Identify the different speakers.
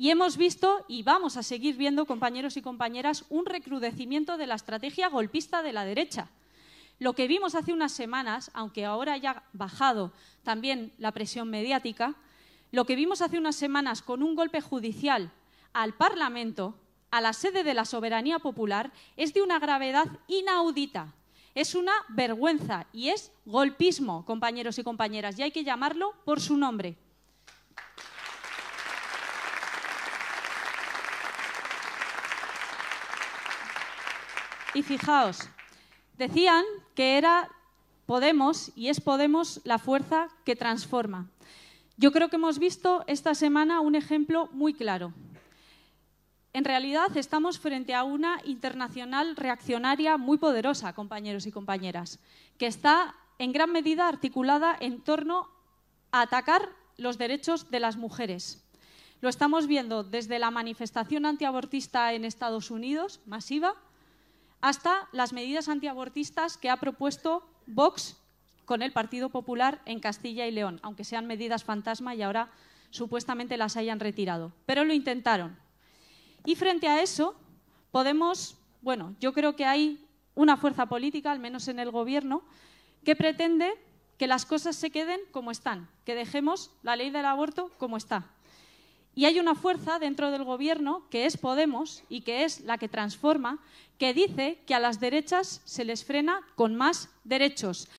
Speaker 1: Y hemos visto y vamos a seguir viendo, compañeros y compañeras, un recrudecimiento de la estrategia golpista de la derecha. Lo que vimos hace unas semanas, aunque ahora haya bajado también la presión mediática, lo que vimos hace unas semanas con un golpe judicial al Parlamento, a la sede de la soberanía popular, es de una gravedad inaudita. Es una vergüenza y es golpismo, compañeros y compañeras, y hay que llamarlo por su nombre. Y fijaos, decían que era Podemos y es Podemos la fuerza que transforma. Yo creo que hemos visto esta semana un ejemplo muy claro. En realidad estamos frente a una internacional reaccionaria muy poderosa, compañeros y compañeras, que está en gran medida articulada en torno a atacar los derechos de las mujeres. Lo estamos viendo desde la manifestación antiabortista en Estados Unidos, masiva, hasta las medidas antiabortistas que ha propuesto Vox con el Partido Popular en Castilla y León, aunque sean medidas fantasma y ahora supuestamente las hayan retirado. Pero lo intentaron. Y frente a eso, podemos, bueno, yo creo que hay una fuerza política, al menos en el Gobierno, que pretende que las cosas se queden como están, que dejemos la ley del aborto como está. Y hay una fuerza dentro del gobierno que es Podemos y que es la que transforma, que dice que a las derechas se les frena con más derechos.